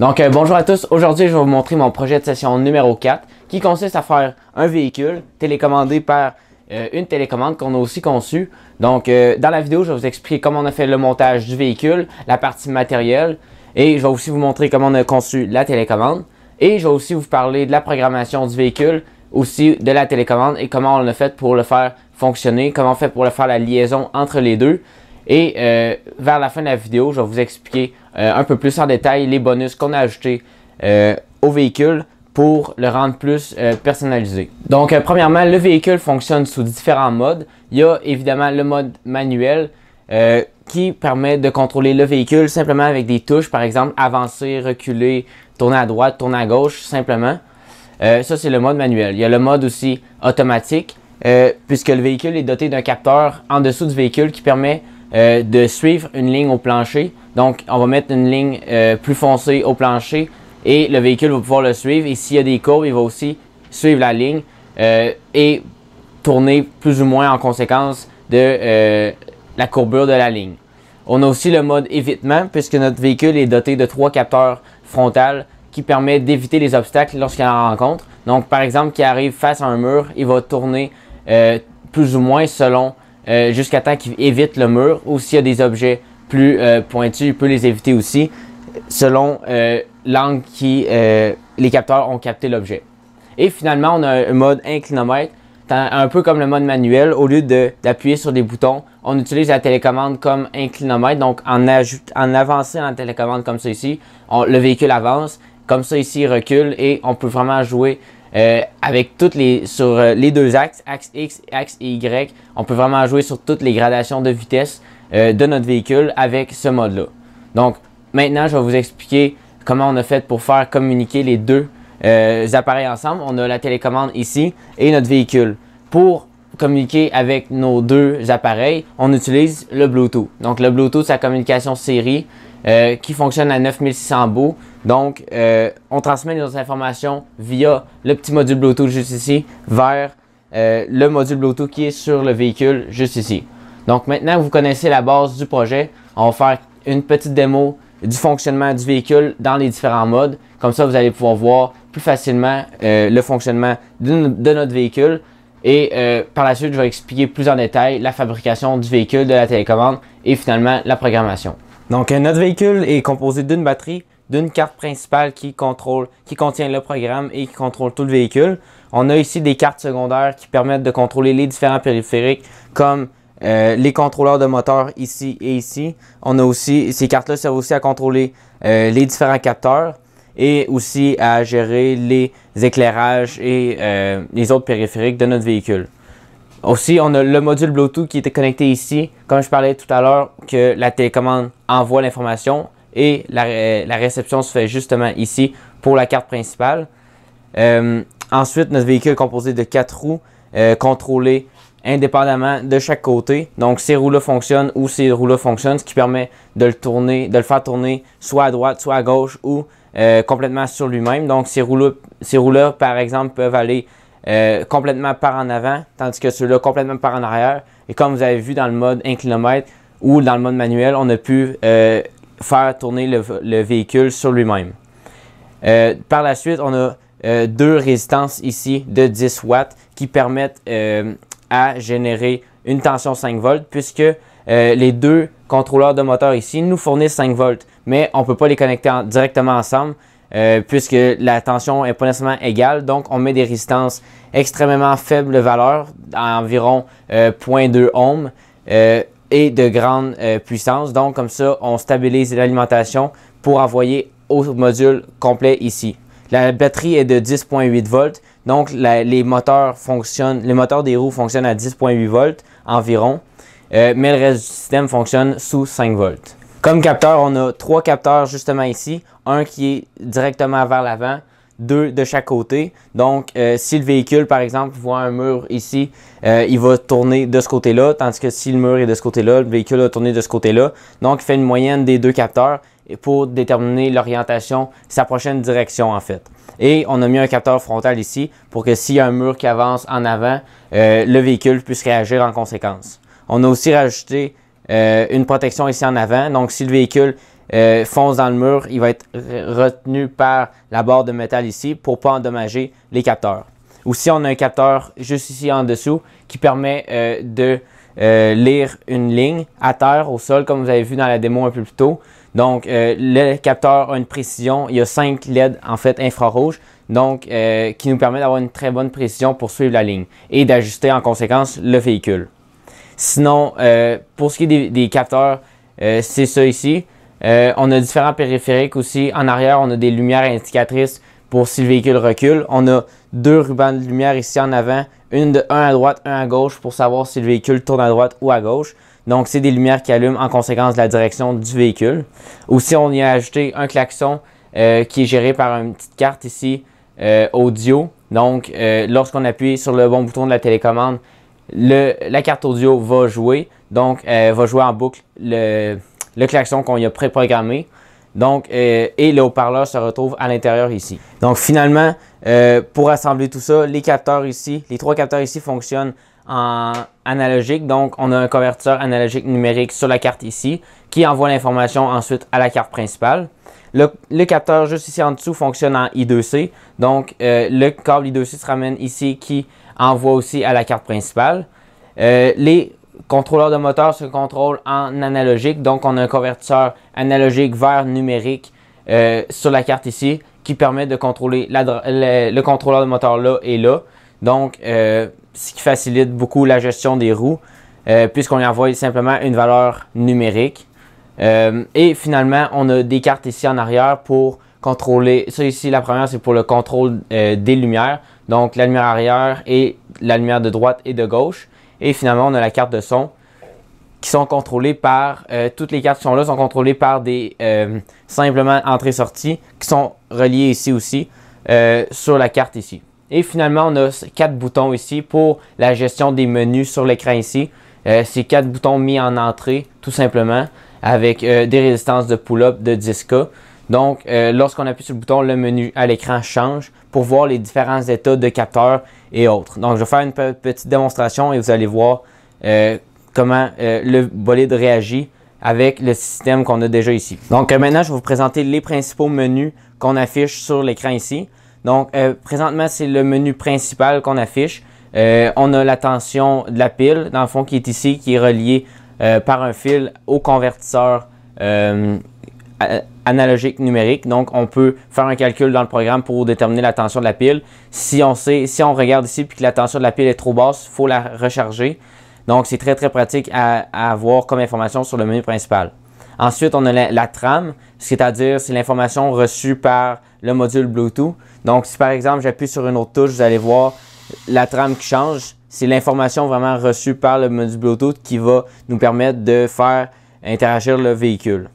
Donc euh, bonjour à tous, aujourd'hui je vais vous montrer mon projet de session numéro 4 qui consiste à faire un véhicule télécommandé par euh, une télécommande qu'on a aussi conçue. Donc euh, dans la vidéo je vais vous expliquer comment on a fait le montage du véhicule, la partie matérielle et je vais aussi vous montrer comment on a conçu la télécommande et je vais aussi vous parler de la programmation du véhicule, aussi de la télécommande et comment on l'a fait pour le faire fonctionner, comment on fait pour le faire la liaison entre les deux et euh, vers la fin de la vidéo, je vais vous expliquer euh, un peu plus en détail les bonus qu'on a ajoutés euh, au véhicule pour le rendre plus personnalisé. Donc premièrement, le véhicule fonctionne sous différents modes. Il y a évidemment le mode manuel qui permet de contrôler le véhicule simplement avec des touches, par exemple avancer, reculer, tourner à droite, tourner à gauche, simplement. ça, c'est le mode manuel. Il y a le mode aussi automatique, puisque le véhicule est doté d'un capteur en dessous du véhicule qui permet euh, de suivre une ligne au plancher. Donc, on va mettre une ligne euh, plus foncée au plancher et le véhicule va pouvoir le suivre. Et s'il y a des courbes, il va aussi suivre la ligne euh, et tourner plus ou moins en conséquence de la courbure de la ligne. On a aussi le mode évitement puisque notre véhicule est doté de trois capteurs frontales qui permettent d'éviter les obstacles lorsqu'il en rencontre. Donc, par exemple, qui arrive face à un mur, il va tourner plus ou moins selon euh, jusqu'à temps qu'il évite le mur. Ou s'il y a des objets plus euh, pointus, il peut les éviter aussi, selon euh, l'angle qui les capteurs ont capté l'objet. Et finalement, on a un mode inclinomètre, un peu comme le mode manuel. Au lieu d'appuyer sur des boutons, on utilise la télécommande comme inclinomètre. Donc, en, en avançant la télécommande comme ça ici, le véhicule avance. Comme ça ici, il recule et on peut vraiment jouer euh, avec toutes les sur euh, les deux axes, axe X, axe Y, on peut vraiment jouer sur toutes les gradations de vitesse euh, de notre véhicule avec ce mode-là. Donc maintenant, je vais vous expliquer comment on a fait pour faire communiquer les deux appareils ensemble. On a la télécommande ici et notre véhicule. Pour communiquer avec nos deux appareils, on utilise le Bluetooth. Donc le Bluetooth, c'est la communication série, euh, qui fonctionne à 9600 bouts. Donc, euh, on transmet nos informations via le petit module Bluetooth juste ici vers euh, le module Bluetooth qui est sur le véhicule juste ici. Donc, maintenant que vous connaissez la base du projet, on va faire une petite démo du fonctionnement du véhicule dans les différents modes. Comme ça, vous allez pouvoir voir plus facilement le fonctionnement de, notre véhicule. Et par la suite, je vais expliquer plus en détail la fabrication du véhicule, de la télécommande et finalement la programmation. Donc, euh, notre véhicule est composé d'une batterie, d'une carte principale qui contrôle, qui contient le programme et qui contrôle tout le véhicule. On a ici des cartes secondaires qui permettent de contrôler les différents périphériques comme euh, les contrôleurs de moteur ici et ici. On a aussi, ces cartes-là servent aussi à contrôler euh, les différents capteurs et aussi à gérer les éclairages et les autres périphériques de notre véhicule. Aussi, on a le module Bluetooth qui était connecté ici. Comme je parlais tout à l'heure, que la télécommande envoie l'information et la, réception se fait justement ici pour la carte principale. Euh, ensuite, notre véhicule est composé de quatre roues euh, contrôlées indépendamment de chaque côté. Donc, ces roues-là fonctionnent ou ces roues-là fonctionnent, ce qui permet de le tourner, de le faire tourner soit à droite, soit à gauche ou euh, complètement sur lui-même. Donc, ces roues ces par exemple, peuvent aller euh, complètement par en avant, tandis que celui-là complètement par en arrière. Et comme vous avez vu dans le mode 1 km ou dans le mode manuel, on a pu euh, faire tourner le, véhicule sur lui-même. Euh, par la suite, on a deux résistances ici de 10 watts qui permettent à générer une tension 5 volts puisque les deux contrôleurs de moteur ici nous fournissent 5 volts, mais on ne peut pas les connecter directement ensemble euh, puisque la tension est pas nécessairement égale. Donc, on met des résistances extrêmement faibles valeur, à environ 0.2 euh, ohms euh, et de grande puissance. Donc, comme ça, on stabilise l'alimentation pour envoyer au module complet ici. La batterie est de 10.8 volts, donc les moteurs fonctionnent, les moteurs des roues fonctionnent à 10.8 volts environ, mais le reste du système fonctionne sous 5 volts. Comme capteur, on a trois capteurs justement ici. Un qui est directement vers l'avant, deux de chaque côté. Donc, euh, si le véhicule, par exemple, voit un mur ici, euh, il va tourner de ce côté-là, tandis que si le mur est de ce côté-là, le véhicule va tourner de ce côté-là. Donc, il fait une moyenne des deux capteurs pour déterminer l'orientation, sa prochaine direction en fait. Et on a mis un capteur frontal ici pour que s'il y a un mur qui avance en avant, euh, le véhicule puisse réagir en conséquence. On a aussi rajouté euh, une protection ici en avant. Donc, si le véhicule euh, fonce dans le mur, il va être retenu par la barre de métal ici pour ne pas endommager les capteurs. si on a un capteur juste ici en dessous qui permet euh, de euh, lire une ligne à terre, au sol, comme vous avez vu dans la démo un peu plus tôt. Donc, le capteur a une précision. Il y a cinq LED, en fait, infrarouges, donc qui nous permet d'avoir une très bonne précision pour suivre la ligne et d'ajuster en conséquence le véhicule. Sinon, euh, pour ce qui est des, capteurs, euh, c'est ça ici. Euh, on a différents périphériques aussi. En arrière, on a des lumières indicatrices pour si le véhicule recule. On a deux rubans de lumière ici en avant, une de un à droite, un à gauche pour savoir si le véhicule tourne à droite ou à gauche. Donc, c'est des lumières qui allument en conséquence de la direction du véhicule. Aussi, on y a ajouté un klaxon qui est géré par une petite carte ici audio. Donc, lorsqu'on appuie sur le bon bouton de la télécommande, la carte audio va jouer, donc elle va jouer en boucle le, le klaxon qu'on a préprogrammé. Donc, euh, et le haut-parleur se retrouve à l'intérieur ici. Donc finalement, euh, pour assembler tout ça, les capteurs ici, les trois capteurs ici fonctionnent en analogique. Donc on a un convertisseur analogique numérique sur la carte ici qui envoie l'information ensuite à la carte principale. Le, capteur juste ici en dessous fonctionne en I2C. Donc euh, le câble I2C se ramène ici qui envoie aussi à la carte principale. Euh, les contrôleurs de moteur se contrôlent en analogique, donc on a un convertisseur analogique vers numérique euh, sur la carte ici qui permet de contrôler le, contrôleur de moteur là et là. Donc, euh, ce qui facilite beaucoup la gestion des roues puisqu'on lui envoie simplement une valeur numérique. et finalement, on a des cartes ici en arrière pour contrôler. Ça ici, la première, c'est pour le contrôle euh, des lumières. Donc la lumière arrière et la lumière de droite et de gauche. Et finalement, on a la carte de son qui sont contrôlées par, euh, toutes les cartes qui sont là sont contrôlées par des euh, simplement entrées-sorties qui sont reliées ici aussi sur la carte ici. Et finalement, on a quatre boutons ici pour la gestion des menus sur l'écran ici. ces quatre boutons mis en entrée, tout simplement, avec des résistances de pull-up de 10K. Donc, euh, lorsqu'on appuie sur le bouton, le menu à l'écran change pour voir les différents états de capteurs et autres. Donc, je vais faire une petite démonstration et vous allez voir euh, comment euh, le bolide réagit avec le système qu'on a déjà ici. Donc, maintenant, je vais vous présenter les principaux menus qu'on affiche sur l'écran ici. Donc, présentement, c'est le menu principal qu'on affiche. on a la tension de la pile, dans le fond, qui est ici, qui est reliée par un fil au convertisseur à, analogique numérique. Donc, on peut faire un calcul dans le programme pour déterminer la tension de la pile. Si on sait, si on regarde ici puis que la tension de la pile est trop basse, il faut la recharger. Donc, c'est très, très pratique à, avoir comme information sur le menu principal. Ensuite, on a la trame, c'est-à-dire c'est l'information reçue par le module Bluetooth. Donc, si par exemple, j'appuie sur une autre touche, vous allez voir la trame qui change. C'est l'information vraiment reçue par le module Bluetooth qui va nous permettre de faire interagir le véhicule.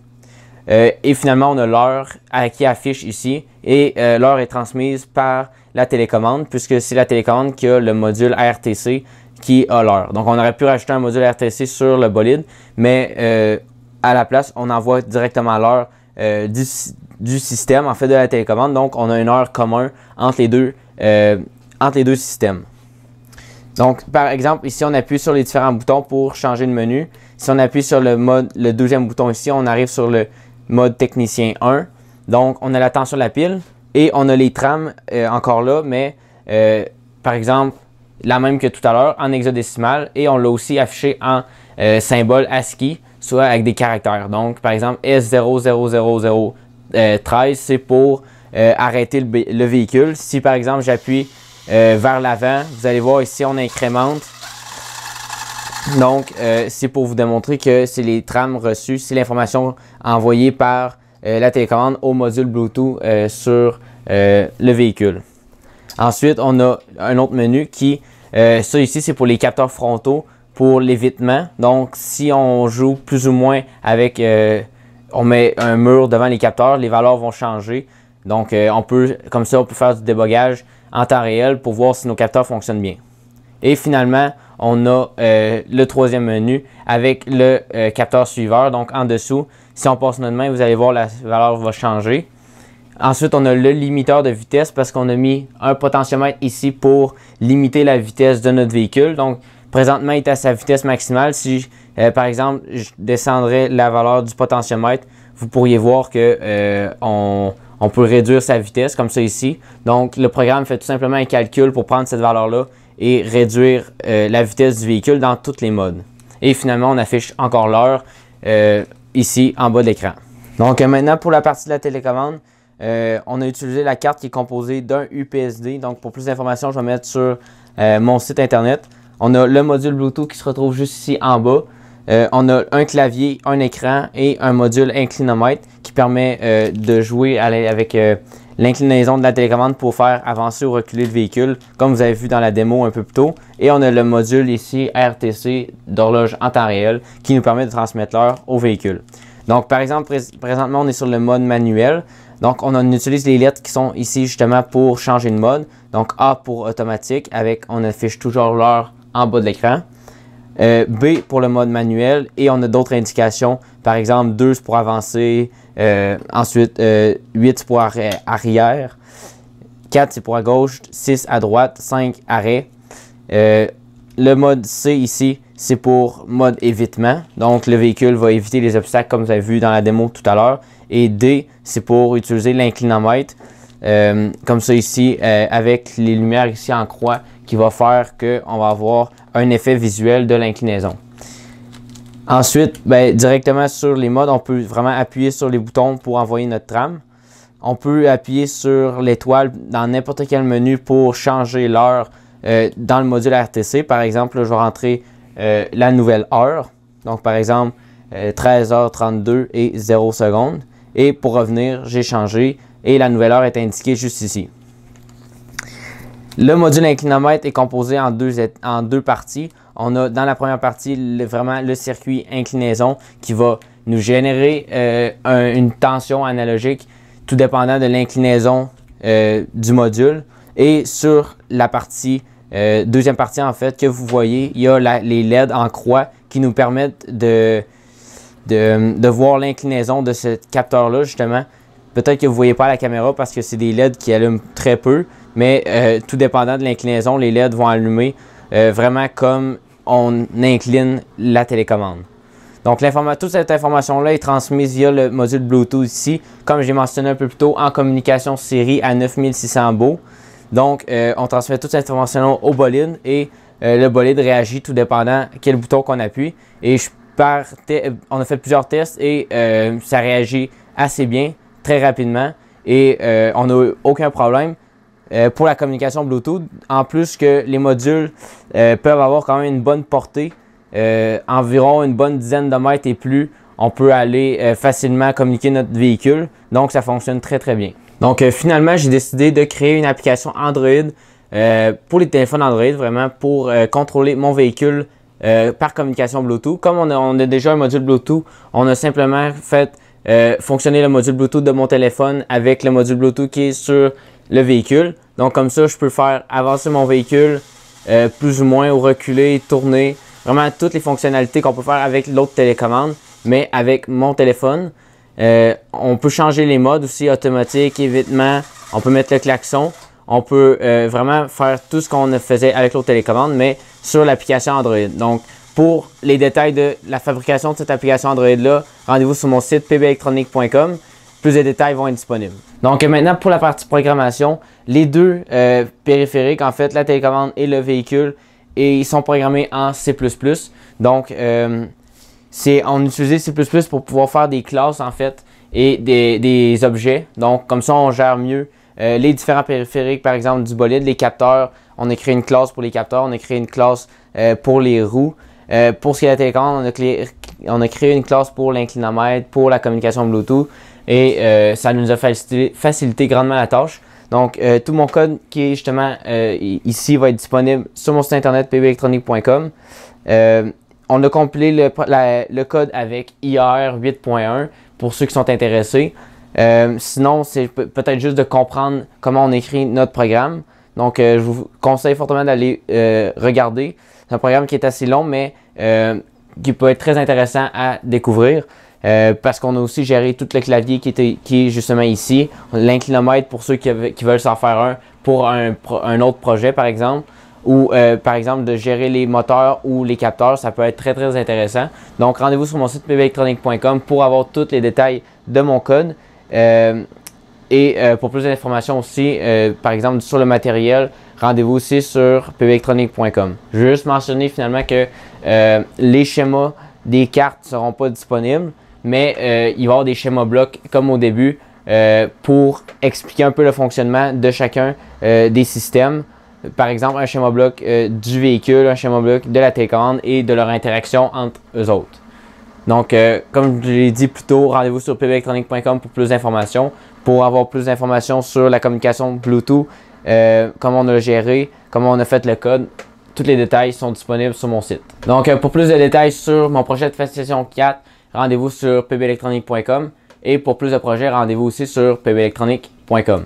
Euh, et finalement, on a l'heure qui affiche ici et euh, l'heure est transmise par la télécommande puisque c'est la télécommande qui a le module RTC qui a l'heure. Donc, on aurait pu rajouter un module RTC sur le bolide, mais euh, à la place, on envoie directement l'heure du, système, en fait, de la télécommande. Donc, on a une heure commune entre les deux, entre les deux systèmes. Donc, par exemple, ici, on appuie sur les différents boutons pour changer de menu. Si on appuie sur le, le deuxième bouton ici, on arrive sur le mode technicien 1. Donc, on a la tension de la pile et on a les trames euh, encore là, mais euh, par exemple, la même que tout à l'heure en hexadécimal et on l'a aussi affiché en euh, symbole ASCII, soit avec des caractères. Donc, par exemple, S000013, c'est pour arrêter le, le, véhicule. Si par exemple, j'appuie vers l'avant, vous allez voir ici, on incrémente donc, euh, c'est pour vous démontrer que c'est les trames reçues, c'est l'information envoyée par euh, la télécommande au module Bluetooth euh, sur le véhicule. Ensuite, on a un autre menu qui, ça ici, c'est pour les capteurs frontaux pour l'évitement. Donc, si on joue plus ou moins avec, on met un mur devant les capteurs, les valeurs vont changer. Donc, on peut, comme ça, on peut faire du débogage en temps réel pour voir si nos capteurs fonctionnent bien. Et finalement, on a euh, le troisième menu avec le euh, capteur suiveur. Donc en dessous, si on passe notre main, vous allez voir la valeur va changer. Ensuite, on a le limiteur de vitesse parce qu'on a mis un potentiomètre ici pour limiter la vitesse de notre véhicule. Donc présentement, il est à sa vitesse maximale. Si euh, par exemple, je descendrais la valeur du potentiomètre, vous pourriez voir que on, peut réduire sa vitesse comme ça ici. Donc le programme fait tout simplement un calcul pour prendre cette valeur-là et réduire euh, la vitesse du véhicule dans tous les modes. Et finalement, on affiche encore l'heure euh, ici en bas de l'écran. Donc euh, maintenant, pour la partie de la télécommande, on a utilisé la carte qui est composée d'un UPSD. Donc pour plus d'informations, je vais mettre sur mon site internet. On a le module Bluetooth qui se retrouve juste ici en bas. on a un clavier, un écran et un module inclinomètre qui permet de jouer avec l'inclinaison de la télécommande pour faire avancer ou reculer le véhicule, comme vous avez vu dans la démo un peu plus tôt. Et on a le module ici RTC d'horloge en temps réel qui nous permet de transmettre l'heure au véhicule. Donc, par exemple, présentement, on est sur le mode manuel. Donc, on, en utilise les lettres qui sont ici justement pour changer de mode. Donc, A pour automatique, avec on affiche toujours l'heure en bas de l'écran. Euh, B pour le mode manuel et on a d'autres indications, par exemple 2 pour avancer, euh, ensuite, 8, euh, c'est pour arrière. 4, c'est pour à gauche. 6, à droite. 5, arrêt. Euh, le mode C ici, c'est pour mode évitement. Donc, le véhicule va éviter les obstacles comme vous avez vu dans la démo tout à l'heure. Et D, c'est pour utiliser l'inclinomètre. comme ça ici, avec les lumières ici en croix, qui va faire qu'on va avoir un effet visuel de l'inclinaison. Ensuite, ben, directement sur les modes, on peut vraiment appuyer sur les boutons pour envoyer notre trame. On peut appuyer sur l'étoile dans n'importe quel menu pour changer l'heure euh, dans le module RTC. Par exemple, je vais rentrer euh, la nouvelle heure. Donc, par exemple, 13h32 euh, et 0 secondes. Et pour revenir, j'ai changé et la nouvelle heure est indiquée juste ici. Le module inclinomètre est composé en deux parties on a dans la première partie vraiment le circuit inclinaison qui va nous générer euh, une tension analogique tout dépendant de l'inclinaison euh, du module. Et sur la partie, euh, deuxième partie en fait, que vous voyez, il y a les LED en croix qui nous permettent de, de, voir l'inclinaison de ce capteur-là justement. Peut-être que vous ne voyez pas la caméra parce que c'est des LED qui allument très peu, mais tout dépendant de l'inclinaison, les LED vont allumer euh, vraiment comme on incline la télécommande. Donc, toute cette information-là est transmise via le module Bluetooth ici, comme j'ai mentionné un peu plus tôt, en communication série à 9600 baux. Donc, euh, on transmet toute cette information au bolide et euh, le bolide réagit tout dépendant quel bouton qu'on appuie. Et on a fait plusieurs tests et ça réagit assez bien, très rapidement et on n'a aucun problème. Euh, pour la communication Bluetooth. En plus que les modules euh, peuvent avoir quand même une bonne portée, euh, environ une bonne dizaine de mètres et plus, on peut aller facilement communiquer notre véhicule. Donc ça fonctionne très très bien. Donc finalement, j'ai décidé de créer une application Android pour les téléphones Android, vraiment pour contrôler mon véhicule par communication Bluetooth. Comme on a, déjà un module Bluetooth, on a simplement fait fonctionner le module Bluetooth de mon téléphone avec le module Bluetooth qui est sur le véhicule. Donc comme ça, je peux faire avancer mon véhicule euh, plus ou moins ou reculer, tourner. Vraiment toutes les fonctionnalités qu'on peut faire avec l'autre télécommande, mais avec mon téléphone. Euh, on peut changer les modes aussi, automatique, évitement. On peut mettre le klaxon. On peut euh, vraiment faire tout ce qu'on faisait avec l'autre télécommande, mais sur l'application Android. Donc, pour les détails de la fabrication de cette application Android-là, rendez-vous sur mon site pbelectronique.com. Plus de détails vont être disponibles. Donc euh, maintenant pour la partie programmation, les deux euh, périphériques, en fait, la télécommande et le véhicule, et ils sont programmés en C. Donc euh, c'est on utilisait C pour pouvoir faire des classes en fait et des, objets. Donc comme ça on gère mieux les différents périphériques, par exemple du bolide, les capteurs. On a créé une classe pour les capteurs, on a créé une classe pour les roues. pour ce qui est de la télécommande, on a, on a créé une classe pour l'inclinomètre, pour la communication Bluetooth et euh, ça nous a facilité, grandement la tâche. Donc, euh, tout mon code qui est justement euh, ici va être disponible sur mon site internet pbelectronique.com. on a compilé le, le code avec IR 8.1 pour ceux qui sont intéressés. sinon, c'est peut-être juste de comprendre comment on écrit notre programme. Donc, je vous conseille fortement d'aller regarder. C'est un programme qui est assez long, mais qui peut être très intéressant à découvrir. Euh, parce qu'on a aussi géré tout le clavier qui, qui est justement ici, l'inclinomètre pour ceux qui, veulent s'en faire un pour un, autre projet par exemple, ou euh, par exemple de gérer les moteurs ou les capteurs, ça peut être très très intéressant. Donc rendez-vous sur mon site pbelectronique.com pour avoir tous les détails de mon code. Euh, et pour plus d'informations aussi, par exemple sur le matériel, rendez-vous aussi sur pbelectronique.com. Je veux juste mentionner finalement que les schémas des cartes ne seront pas disponibles mais euh, il va y avoir des schémas blocs comme au début euh, pour expliquer un peu le fonctionnement de chacun euh, des systèmes. Par exemple, un schéma bloc du véhicule, un schéma bloc de la télécommande et de leur interaction entre eux autres. Donc, comme je l'ai dit plus tôt, rendez-vous sur pbelectronique.com pour plus d'informations. Pour avoir plus d'informations sur la communication Bluetooth, comment on a géré, comment on a fait le code, tous les détails sont disponibles sur mon site. Donc, pour plus de détails sur mon projet de Festation 4, rendez-vous sur pbelectronique.com et pour plus de projets, rendez-vous aussi sur pbelectronique.com.